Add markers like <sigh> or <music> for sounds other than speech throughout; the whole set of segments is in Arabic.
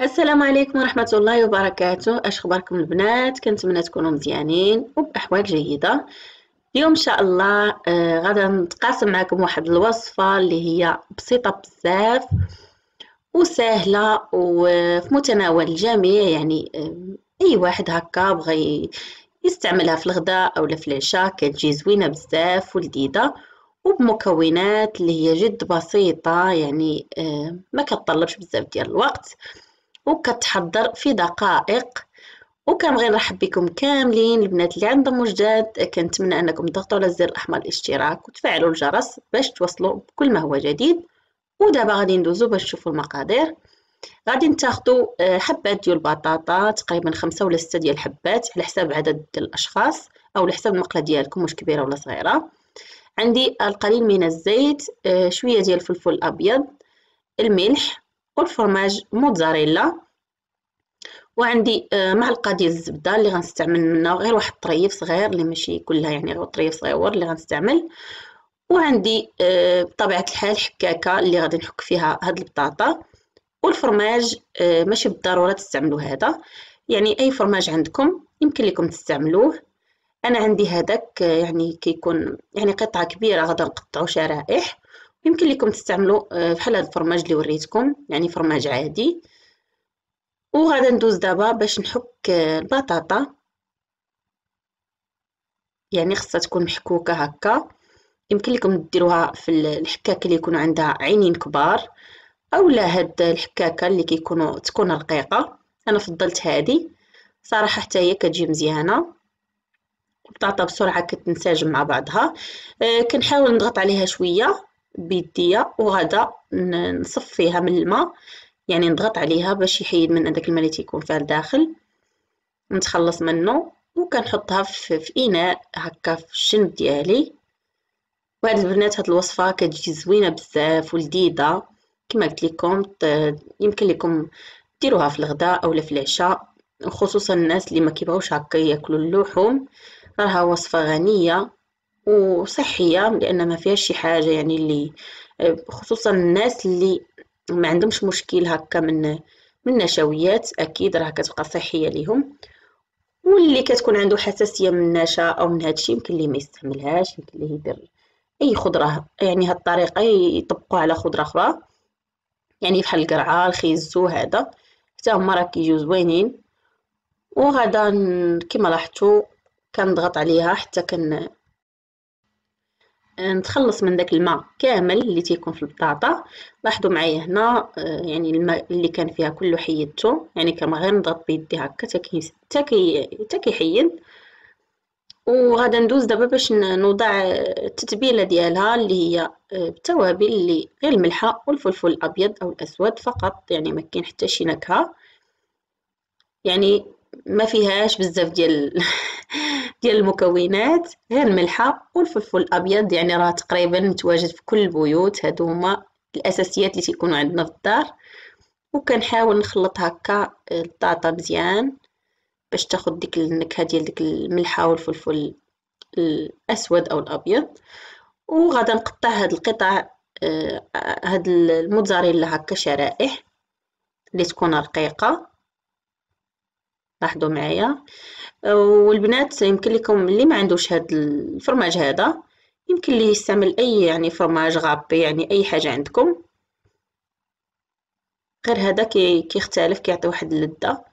السلام عليكم ورحمة الله وبركاته اش اخباركم البنات كنتمنى تكونوا مزيانين وبأحوال جيدة اليوم ان شاء الله آه غدا نتقاسم معكم واحد الوصفة اللي هي بسيطة بزاف وسهلة وفي متناول الجميع يعني آه اي واحد هكا بغى يستعملها في الغداء اولا في العشاء كتجي زوينة بزاف ولذيذة وبمكونات اللي هي جد بسيطة يعني آه ما كتطلبش بزاف ديال الوقت وكتحضر في دقائق وكنبغي نرحب بكم كاملين البنات اللي عندهم جداد كنتمنى انكم تضغطوا على الزر الاحمر الاشتراك وتفعلوا الجرس باش توصلوا بكل ما هو جديد ودابا غادي ندوزو باش تشوفوا المقادير غادي نتاخدو آه، حبات ديال البطاطا تقريبا خمسة ولا ستة ديال الحبات على حساب عدد الاشخاص او على حساب المقله ديالكم واش كبيره ولا صغيره عندي القليل من الزيت آه، شويه ديال الفلفل الابيض الملح والفرماج موتزاريلا وعندي آه، معلقه ديال الزبده اللي غنستعمل منها غير واحد الطريف صغير اللي ماشي كلها يعني غير طريف صغير اللي غنستعمل وعندي آه، بطبيعه الحال حكاكه اللي غادي نحك فيها هاد البطاطا والفرماج آه، ماشي بالضروره تستعملوا هذا يعني اي فرماج عندكم يمكن لكم تستعملوه انا عندي هذاك يعني كيكون يعني قطعه كبيره غادي نقطعو شرائح يمكن لكم تستعملوا آه، بحال هذا الفرماج اللي وريتكم يعني فرماج عادي وغادا ندوز دابا باش نحك آه، البطاطا يعني خصها تكون محكوكه هكا يمكن لكم ديروها في الحكاكه اللي يكون عندها عينين كبار اولا هاد الحكاكه اللي كيكونوا تكون رقيقه انا فضلت هذه صراحه حتى هي كتجي مزيانه البطاطا بسرعه كتنسجم مع بعضها أه كنحاول نضغط عليها شويه بيديا وغادا نصفيها من الماء يعني نضغط عليها باش يحيد من هذاك الماء اللي تيكون فيها الداخل نتخلص منه وكنحطها في, في اناء هكا في الشنب ديالي وهاد البنات هاد الوصفه كتجي زوينه بزاف ولذيذه كما قلت لكم يمكن لكم ديروها في الغداء اولا في العشاء خصوصا الناس اللي ما كيبغوش هكا ياكلوا اللحوم راها وصفه غنيه وصحيه لان ما فيهاش شي حاجه يعني اللي آه، خصوصا الناس اللي ما عندهمش مشكل هكا من من النشويات اكيد راه كتبقى صحيه ليهم واللي كتكون عنده حساسيه من النشا او من هادشي يمكن اللي ما يستعملهاش يمكن اللي يدير اي خضره يعني هاد الطريقه يطبقوها على خضره اخرى يعني بحال القرعه الخيزو هذا حتى هما راه كيجيو زوينين وغدا كما لاحظتوا كنضغط عليها حتى كن آه، نتخلص من داك الماء كامل اللي تيكون في البطاطا لاحظوا معايا هنا آه، يعني الماء اللي كان فيها كله حيدته يعني كما غير نضغط بيدي هكا حتى حتى كيحيد وغادا ندوز دابا باش نوضع التتبيله ديالها اللي هي التوابل آه، اللي غير الملحه والفلفل الابيض او الاسود فقط يعني ما كاين حتى شي نكهه يعني ما فيهاش بزاف ديال <laughs> ديال المكونات غير الملحه والفلفل الابيض يعني راه تقريبا متواجد في كل البيوت هادو هما الاساسيات اللي تيكونوا عندنا في الدار وكنحاول نخلط هكا الطاطا مزيان باش تاخد ديك النكهه ديال ديك الملحه والفلفل الاسود او الابيض وغادي نقطع هاد القطع آه، هاد الموتزاريلا هكا شرائح اللي تكون رقيقه لاحظوا معايا والبنات يمكن لكم اللي ما عندوش هاد الفرماج هذا يمكن لي يستعمل اي يعني فرماج غابي يعني اي حاجه عندكم غير هذا كي كيختلف كيعطي واحد اللذه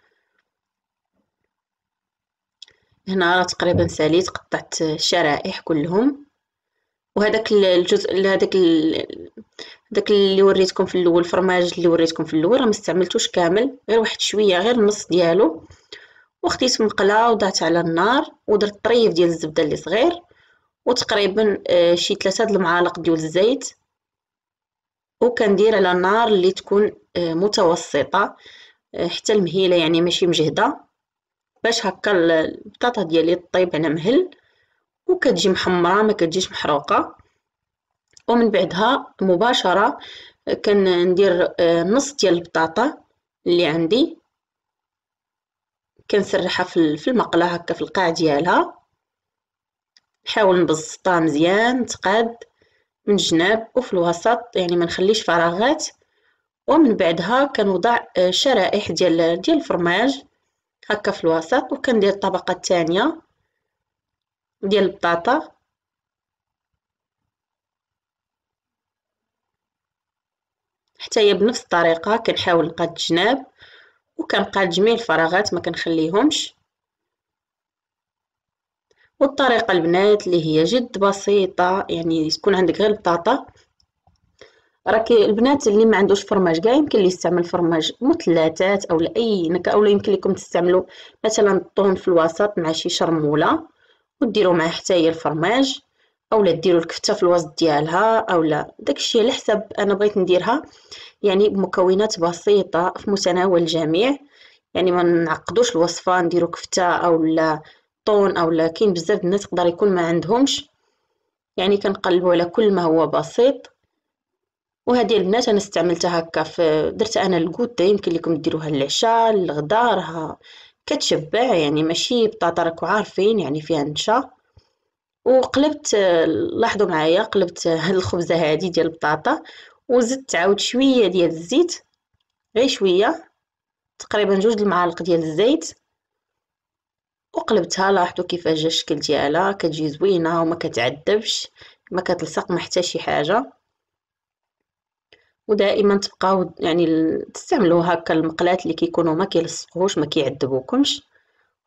هنا راه تقريبا ساليت قطعت الشرائح كلهم وهذاك الجزء هذاك داك اللي وريتكم في الاول الفرماج اللي وريتكم في الاول راه ما استعملتوش كامل غير واحد شويه غير النص ديالو وخديت مقله وضعت على النار ودرت طريف ديال الزبده اللي صغير وتقريبا آه، شي ثلاثة د المعالق ديال الزيت وكندير على النار اللي تكون آه، متوسطه آه، حتى المهيله يعني ماشي مجهده باش هكا البطاطا ديالي طيب على مهل وكتجي محمره ما كتجيش محروقه ومن بعدها مباشره كندير نص ديال البطاطا اللي عندي كنسرحها في المقله هكا في القاع ديالها نحاول نبسطها مزيان تقاد من الجناب وفي الوسط يعني ما نخليش فراغات ومن بعدها كنوضع آه، شرائح ديال ديال الفرماج هكا في الوسط وكندير الطبقه الثانيه ديال البطاطا حتى هي بنفس الطريقه كنحاول نقاد الجناب وكنبقى جميع الفراغات ما كنخليهمش والطريقه البنات اللي هي جد بسيطه يعني تكون عندك غير البطاطا راكي البنات اللي ما عندوش فرماج كاع يمكن لي يستعمل فرماج مثلثات او لاي نكهه اولا يمكن لكم تستعملوا مثلا الطون في الوسط مع شي شرموله وديروا معاه حتى هي الفرماج اولا ديروا الكفته في الوسط ديالها اولا داكشي على حسب انا بغيت نديرها يعني بمكونات بسيطه في متناول الجميع يعني ما نعقدوش الوصفه نديروا كفته اولا طون اولا كاين بزاف الناس يقدر يكون ما عندهمش يعني كنقلبوا على كل ما هو بسيط وهذه البنات انا استعملتها هكا في درت انا الكوده يمكن لكم ديروها للعشاء للغدا راها كتشبع يعني ماشي بطاطا راكم عارفين يعني فيها نشا وقلبت لاحظوا معايا قلبت هاد الخبزه هادي ديال البطاطا وزدت عاود شويه ديال الزيت غير شويه تقريبا جوج المعالق ديال الزيت وقلبتها لاحظوا كيفاش جا الشكل ديالها كتجي زوينه وما كتعذبش ما كتلصق ما حتى شي حاجه ودائما تبقاو يعني تستعملوا هكا المقلات اللي كيكونوا ما كيلصقوش ما كيعذبوكمش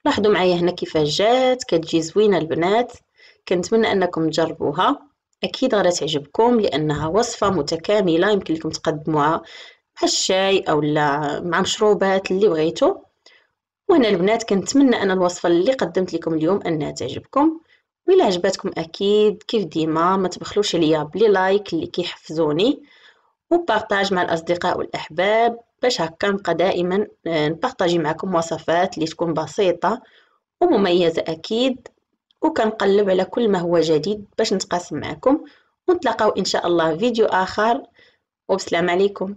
لاحظوا معايا هنا كيفاش جات كتجي زوينه البنات كنتمنى انكم تجربوها اكيد غادي تعجبكم لانها وصفه متكامله يمكن لكم تقدموها مع الشاي اولا مع مشروبات اللي بغيتو وهنا البنات كنتمنى ان الوصفه اللي قدمت لكم اليوم انها تعجبكم وإلا عجبتكم اكيد كيف ديما ما تبخلوش عليا بلي لايك اللي كيحفزوني وبارطاج مع الاصدقاء والاحباب باش هكا نبقى دائما آه، نبارطاجي معكم وصفات اللي تكون بسيطه ومميزه اكيد وكنقلب على كل ما هو جديد باش نتقاسم معكم ونتلاقاو ان شاء الله فيديو اخر وبسلام عليكم